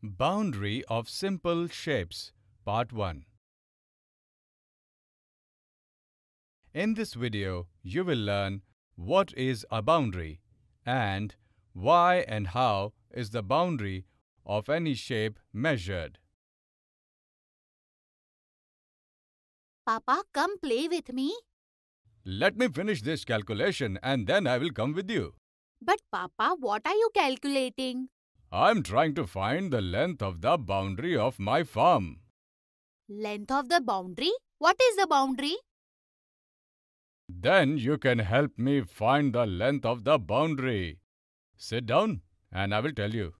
Boundary of Simple Shapes Part 1 In this video, you will learn what is a boundary and why and how is the boundary of any shape measured. Papa, come play with me. Let me finish this calculation and then I will come with you. But Papa, what are you calculating? I'm trying to find the length of the boundary of my farm. Length of the boundary? What is the boundary? Then you can help me find the length of the boundary. Sit down and I will tell you.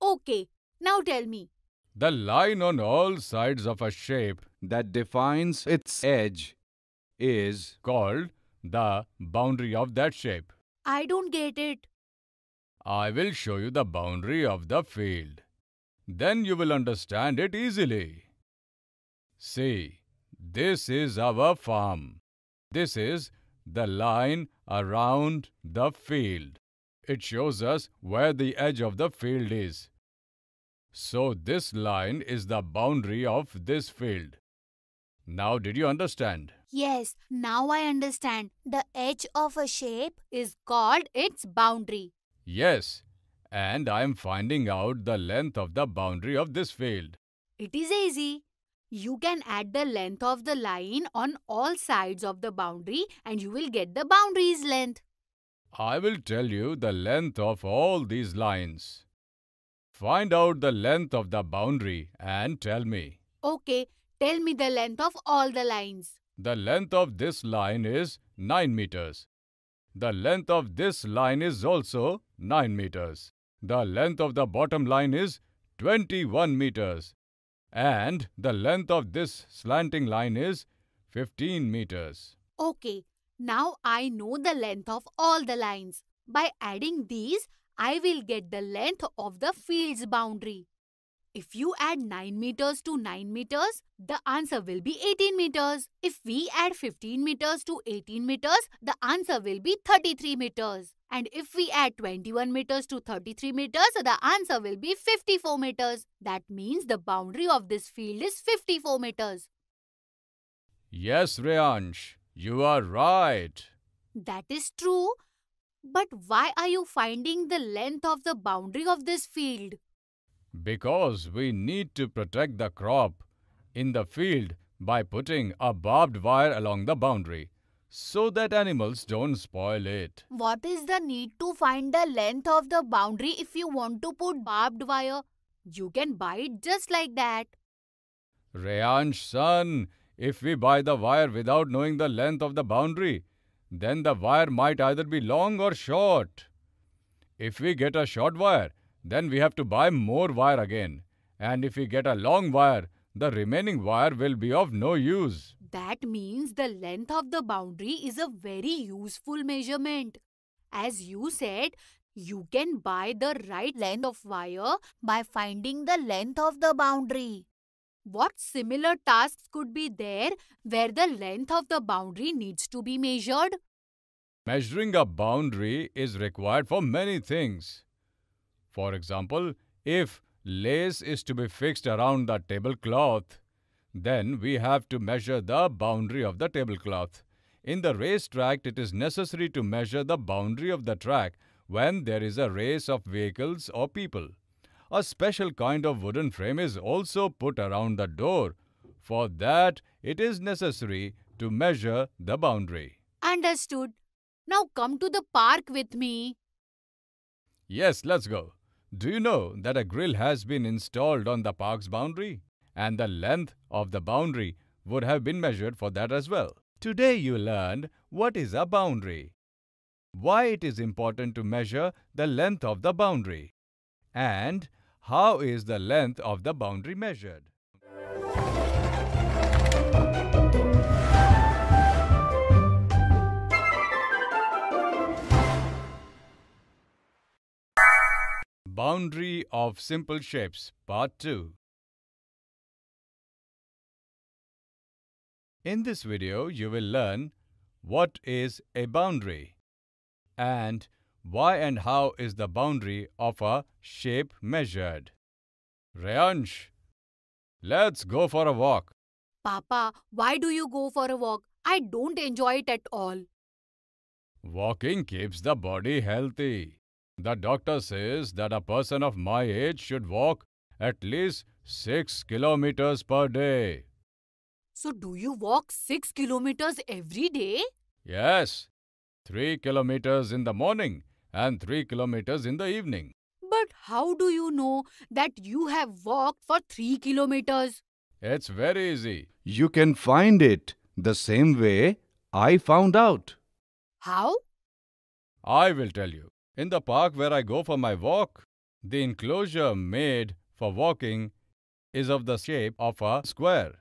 Okay, now tell me. The line on all sides of a shape that defines its edge is called the boundary of that shape. I don't get it. I will show you the boundary of the field. Then you will understand it easily. See, this is our farm. This is the line around the field. It shows us where the edge of the field is. So this line is the boundary of this field. Now did you understand? Yes, now I understand. The edge of a shape is called its boundary. Yes, and I am finding out the length of the boundary of this field. It is easy. You can add the length of the line on all sides of the boundary and you will get the boundary's length. I will tell you the length of all these lines. Find out the length of the boundary and tell me. Okay, tell me the length of all the lines. The length of this line is 9 meters. The length of this line is also 9 meters. The length of the bottom line is 21 meters. And the length of this slanting line is 15 meters. Okay, now I know the length of all the lines. By adding these, I will get the length of the field's boundary. If you add 9 meters to 9 meters, the answer will be 18 meters. If we add 15 meters to 18 meters, the answer will be 33 meters. And if we add 21 meters to 33 meters, the answer will be 54 meters. That means the boundary of this field is 54 meters. Yes, Rayansh, you are right. That is true. But why are you finding the length of the boundary of this field? because we need to protect the crop in the field by putting a barbed wire along the boundary so that animals don't spoil it. What is the need to find the length of the boundary if you want to put barbed wire? You can buy it just like that. Rayansh son, if we buy the wire without knowing the length of the boundary, then the wire might either be long or short. If we get a short wire, then we have to buy more wire again. And if we get a long wire, the remaining wire will be of no use. That means the length of the boundary is a very useful measurement. As you said, you can buy the right length of wire by finding the length of the boundary. What similar tasks could be there where the length of the boundary needs to be measured? Measuring a boundary is required for many things. For example, if lace is to be fixed around the tablecloth, then we have to measure the boundary of the tablecloth. In the race track, it is necessary to measure the boundary of the track when there is a race of vehicles or people. A special kind of wooden frame is also put around the door. For that, it is necessary to measure the boundary. Understood. Now come to the park with me. Yes, let's go. Do you know that a grill has been installed on the park's boundary? And the length of the boundary would have been measured for that as well. Today you learned what is a boundary, why it is important to measure the length of the boundary, and how is the length of the boundary measured. Boundary of Simple Shapes Part 2 In this video, you will learn what is a boundary and why and how is the boundary of a shape measured. Rayansh, let's go for a walk. Papa, why do you go for a walk? I don't enjoy it at all. Walking keeps the body healthy. The doctor says that a person of my age should walk at least 6 kilometers per day. So, do you walk 6 kilometers every day? Yes, 3 kilometers in the morning and 3 kilometers in the evening. But how do you know that you have walked for 3 kilometers? It's very easy. You can find it the same way I found out. How? I will tell you. In the park where I go for my walk, the enclosure made for walking is of the shape of a square.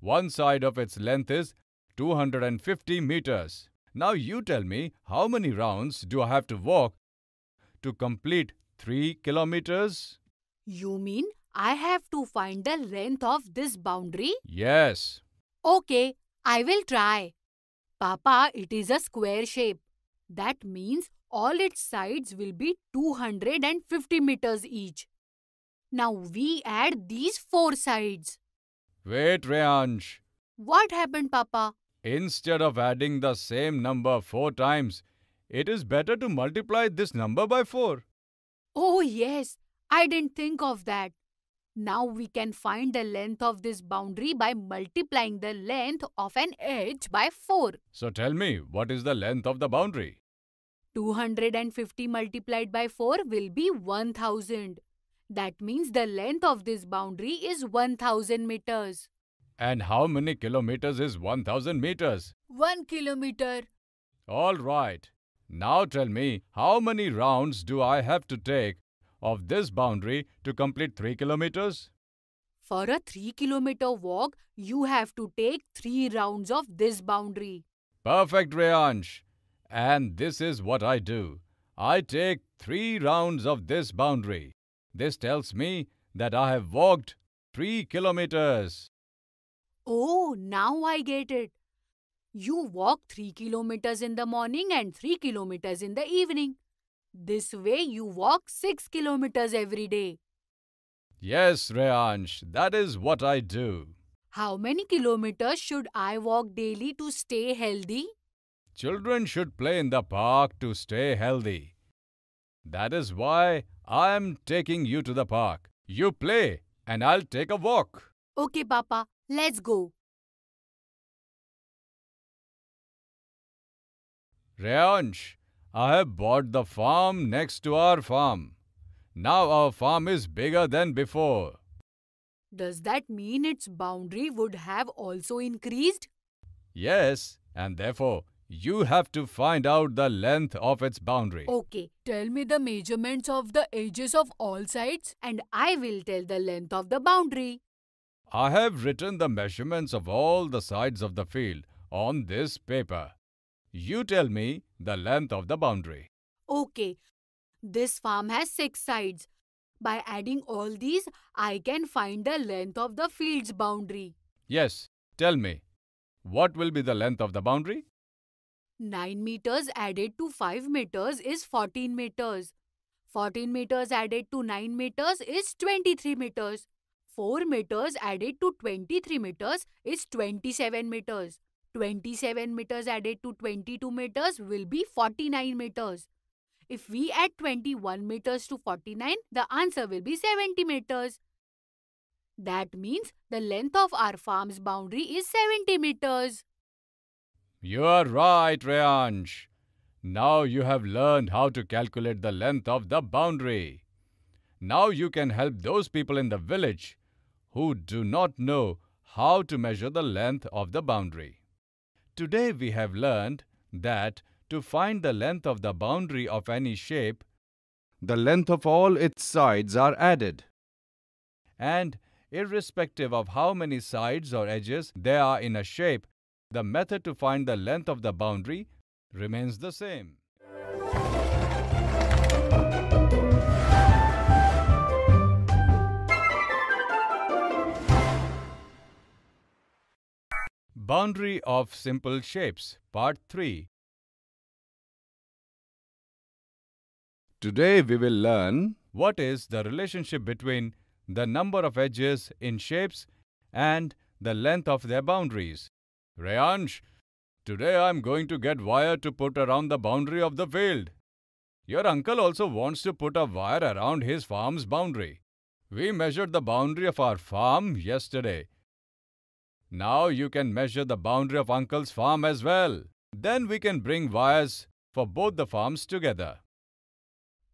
One side of its length is 250 meters. Now you tell me how many rounds do I have to walk to complete 3 kilometers? You mean I have to find the length of this boundary? Yes. Okay, I will try. Papa, it is a square shape. That means all its sides will be 250 meters each. Now we add these four sides. Wait, Rayansh. What happened, Papa? Instead of adding the same number four times, it is better to multiply this number by four. Oh, yes. I didn't think of that. Now we can find the length of this boundary by multiplying the length of an edge by 4. So tell me, what is the length of the boundary? 250 multiplied by 4 will be 1000. That means the length of this boundary is 1000 meters. And how many kilometers is 1000 meters? 1 kilometer. All right. Now tell me, how many rounds do I have to take of this boundary to complete 3 kilometers? For a 3 kilometer walk, you have to take 3 rounds of this boundary. Perfect, Rayansh. And this is what I do. I take three rounds of this boundary. This tells me that I have walked three kilometers. Oh, now I get it. You walk three kilometers in the morning and three kilometers in the evening. This way you walk six kilometers every day. Yes, Rayansh, that is what I do. How many kilometers should I walk daily to stay healthy? Children should play in the park to stay healthy. That is why I am taking you to the park. You play and I'll take a walk. Okay, Papa. Let's go. Rayansh, I have bought the farm next to our farm. Now our farm is bigger than before. Does that mean its boundary would have also increased? Yes, and therefore you have to find out the length of its boundary. Okay, tell me the measurements of the edges of all sides and I will tell the length of the boundary. I have written the measurements of all the sides of the field on this paper. You tell me the length of the boundary. Okay, this farm has six sides. By adding all these, I can find the length of the field's boundary. Yes, tell me, what will be the length of the boundary? 9 meters added to 5 meters is 14 meters. 14 meters added to 9 meters is 23 meters. 4 meters added to 23 meters is 27 meters. 27 meters added to 22 meters will be 49 meters. If we add 21 meters to 49, the answer will be 70 meters. That means the length of our farm's boundary is 70 meters. You're right, Rayansh. Now you have learned how to calculate the length of the boundary. Now you can help those people in the village who do not know how to measure the length of the boundary. Today we have learned that to find the length of the boundary of any shape, the length of all its sides are added. And irrespective of how many sides or edges there are in a shape, the method to find the length of the boundary remains the same. Boundary of Simple Shapes, Part 3 Today we will learn what is the relationship between the number of edges in shapes and the length of their boundaries. Rayansh, today I'm going to get wire to put around the boundary of the field. Your uncle also wants to put a wire around his farm's boundary. We measured the boundary of our farm yesterday. Now you can measure the boundary of uncle's farm as well. Then we can bring wires for both the farms together.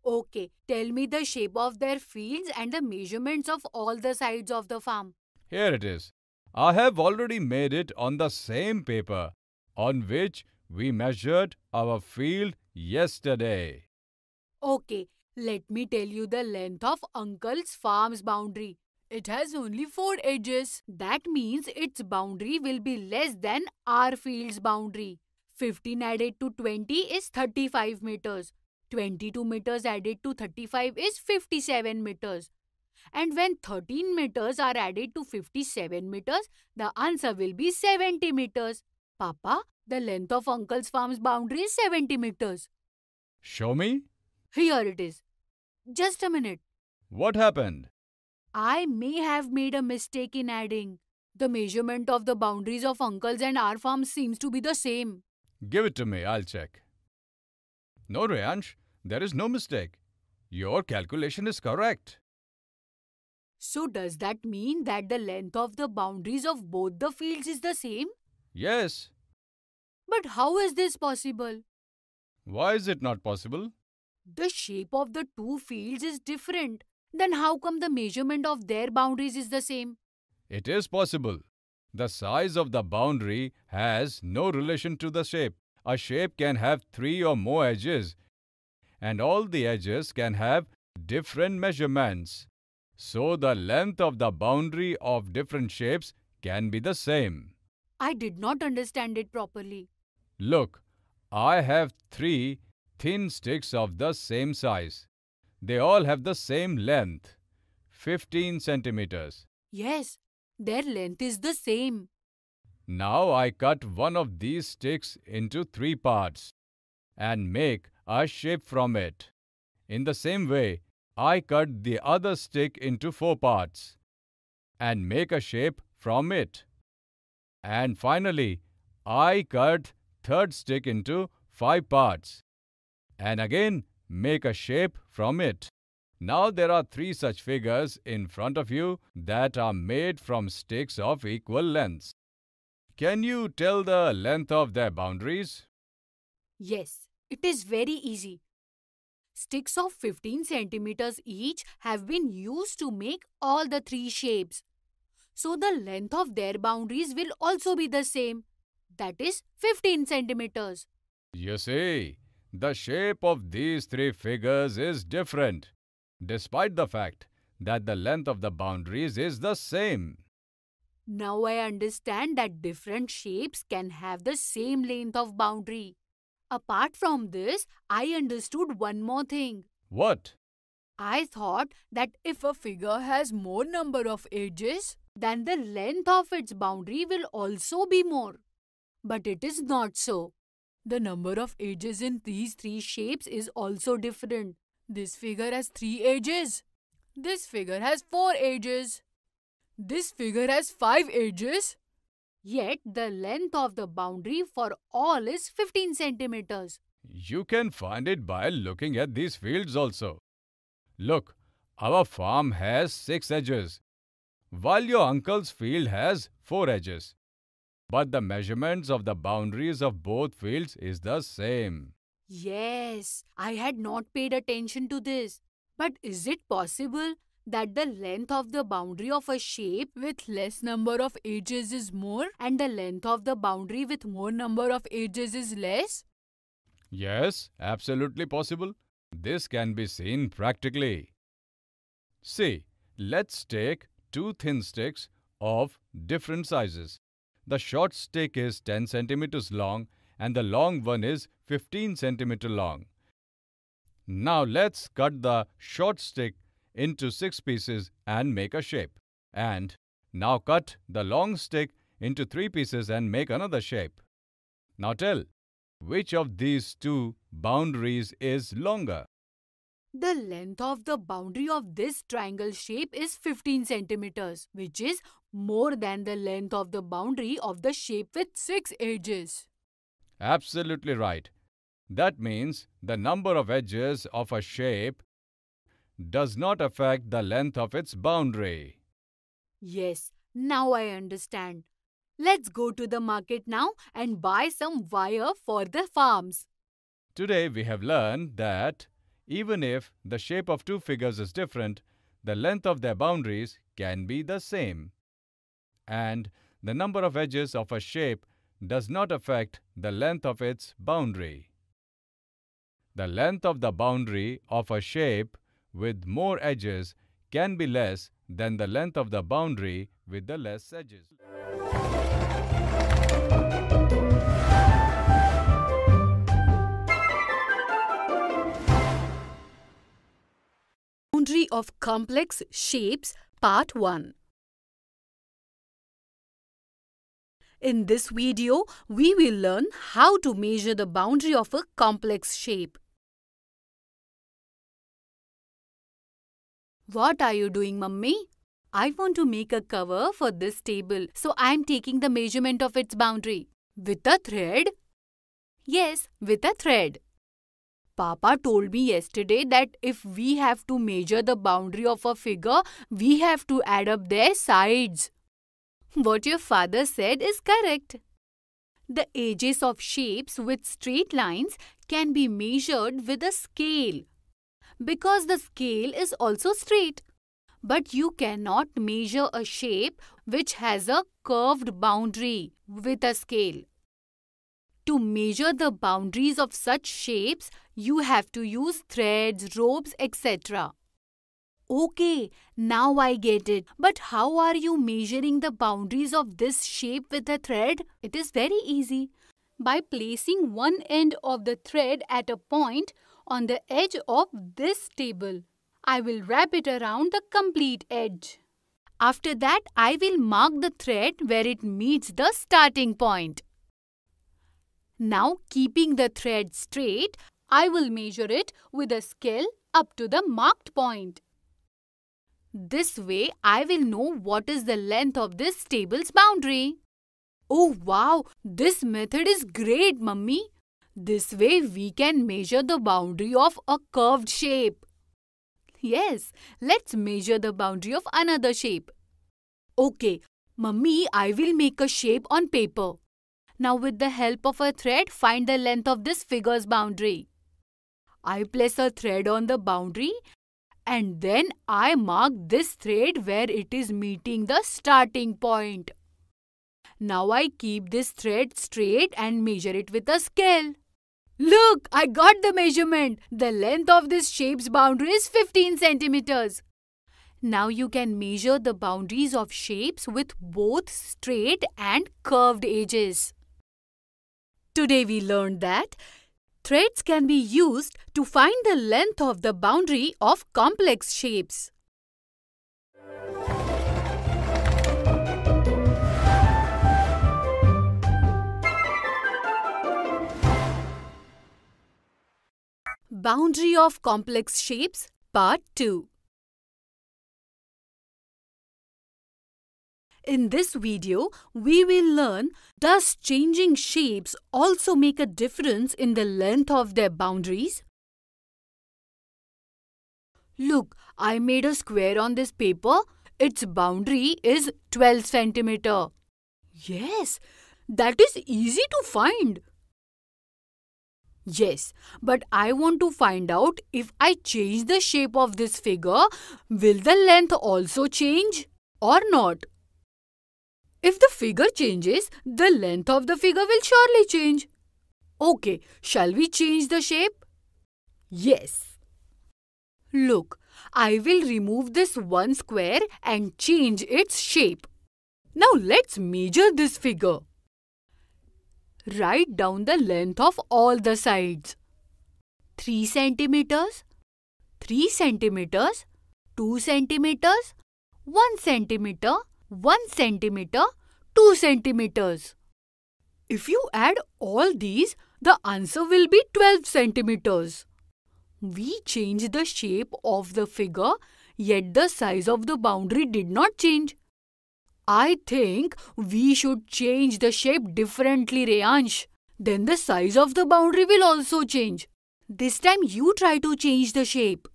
Okay, tell me the shape of their fields and the measurements of all the sides of the farm. Here it is. I have already made it on the same paper on which we measured our field yesterday. Okay, let me tell you the length of Uncle's farm's boundary. It has only four edges. That means its boundary will be less than our field's boundary. 15 added to 20 is 35 meters. 22 meters added to 35 is 57 meters. And when 13 meters are added to 57 meters, the answer will be 70 meters. Papa, the length of uncle's farm's boundary is 70 meters. Show me. Here it is. Just a minute. What happened? I may have made a mistake in adding. The measurement of the boundaries of uncle's and our farm seems to be the same. Give it to me, I'll check. No, Rayansh, there is no mistake. Your calculation is correct. So does that mean that the length of the boundaries of both the fields is the same? Yes. But how is this possible? Why is it not possible? The shape of the two fields is different. Then how come the measurement of their boundaries is the same? It is possible. The size of the boundary has no relation to the shape. A shape can have three or more edges, and all the edges can have different measurements. So the length of the boundary of different shapes can be the same. I did not understand it properly. Look, I have three thin sticks of the same size. They all have the same length, 15 centimeters. Yes, their length is the same. Now I cut one of these sticks into three parts and make a shape from it. In the same way, I cut the other stick into four parts and make a shape from it. And finally, I cut third stick into five parts and again make a shape from it. Now there are three such figures in front of you that are made from sticks of equal lengths. Can you tell the length of their boundaries? Yes, it is very easy. Sticks of 15 centimeters each have been used to make all the three shapes. So the length of their boundaries will also be the same. That is 15 centimeters. You see, the shape of these three figures is different, despite the fact that the length of the boundaries is the same. Now I understand that different shapes can have the same length of boundary. Apart from this, I understood one more thing. What? I thought that if a figure has more number of edges, then the length of its boundary will also be more. But it is not so. The number of edges in these three shapes is also different. This figure has three edges. This figure has four edges. This figure has five edges. Yet the length of the boundary for all is 15 centimeters. You can find it by looking at these fields also. Look, our farm has 6 edges, while your uncle's field has 4 edges. But the measurements of the boundaries of both fields is the same. Yes, I had not paid attention to this. But is it possible that the length of the boundary of a shape with less number of edges is more and the length of the boundary with more number of edges is less? Yes, absolutely possible. This can be seen practically. See, let's take two thin sticks of different sizes. The short stick is 10 centimeters long and the long one is 15 centimeter long. Now let's cut the short stick into six pieces and make a shape. And now cut the long stick into three pieces and make another shape. Now tell, which of these two boundaries is longer? The length of the boundary of this triangle shape is 15 centimeters, which is more than the length of the boundary of the shape with 6 edges. Absolutely right. That means the number of edges of a shape does not affect the length of its boundary. Yes, now I understand. Let's go to the market now and buy some wire for the farms. Today we have learned that even if the shape of two figures is different, the length of their boundaries can be the same. And the number of edges of a shape does not affect the length of its boundary. The length of the boundary of a shape with more edges can be less than the length of the boundary with the less edges. Boundary of Complex Shapes Part 1 In this video, we will learn how to measure the boundary of a complex shape. What are you doing, mummy? I want to make a cover for this table, so I am taking the measurement of its boundary. With a thread? Yes, with a thread. Papa told me yesterday that if we have to measure the boundary of a figure, we have to add up their sides. What your father said is correct. The edges of shapes with straight lines can be measured with a scale because the scale is also straight. But you cannot measure a shape which has a curved boundary with a scale. To measure the boundaries of such shapes, you have to use threads, ropes, etc. Okay, now I get it. But how are you measuring the boundaries of this shape with a thread? It is very easy by placing one end of the thread at a point on the edge of this table. I will wrap it around the complete edge. After that, I will mark the thread where it meets the starting point. Now, keeping the thread straight, I will measure it with a scale up to the marked point. This way, I will know what is the length of this table's boundary. Oh wow, this method is great, mummy. This way we can measure the boundary of a curved shape. Yes, let's measure the boundary of another shape. Okay, mummy, I will make a shape on paper. Now with the help of a thread, find the length of this figure's boundary. I place a thread on the boundary and then I mark this thread where it is meeting the starting point. Now I keep this thread straight and measure it with a scale. Look, I got the measurement. The length of this shape's boundary is 15 centimeters. Now you can measure the boundaries of shapes with both straight and curved edges. Today we learned that threads can be used to find the length of the boundary of complex shapes. Boundary of Complex Shapes Part 2 In this video, we will learn does changing shapes also make a difference in the length of their boundaries? Look, I made a square on this paper. Its boundary is 12 centimeter. Yes, that is easy to find. Yes, but I want to find out if I change the shape of this figure, will the length also change or not? If the figure changes, the length of the figure will surely change. Okay, shall we change the shape? Yes. Look, I will remove this one square and change its shape. Now let's measure this figure. Write down the length of all the sides. 3 centimeters, 3 centimeters, 2 centimeters, 1 centimeter, 1 centimeter, 2 centimeters. If you add all these, the answer will be 12 centimeters. We changed the shape of the figure, yet the size of the boundary did not change. I think we should change the shape differently, Rayansh. Then the size of the boundary will also change. This time you try to change the shape.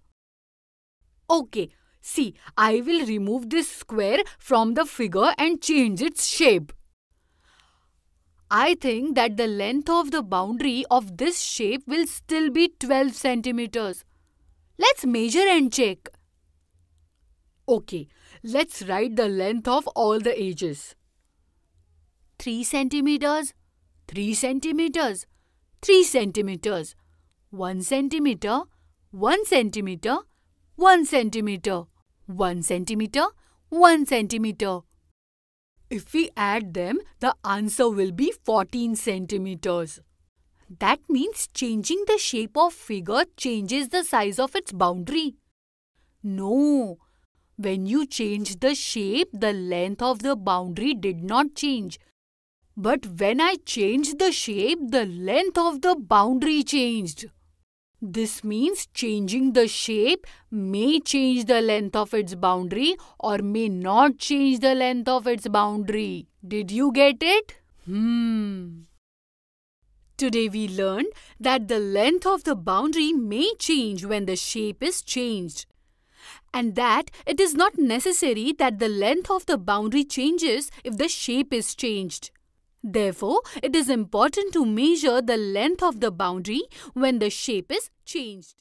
Okay, see, I will remove this square from the figure and change its shape. I think that the length of the boundary of this shape will still be 12 centimeters. Let's measure and check. Okay, Let's write the length of all the ages. 3 centimeters, 3 centimeters, 3 centimeters, 1 centimeter, 1 centimeter, 1 centimeter, 1 centimeter, 1 centimeter. If we add them, the answer will be 14 centimeters. That means changing the shape of figure changes the size of its boundary. No, when you changed the shape, the length of the boundary did not change. But when I changed the shape, the length of the boundary changed. This means changing the shape may change the length of its boundary or may not change the length of its boundary. Did you get it? Hmm. Today we learned that the length of the boundary may change when the shape is changed and that it is not necessary that the length of the boundary changes if the shape is changed. Therefore, it is important to measure the length of the boundary when the shape is changed.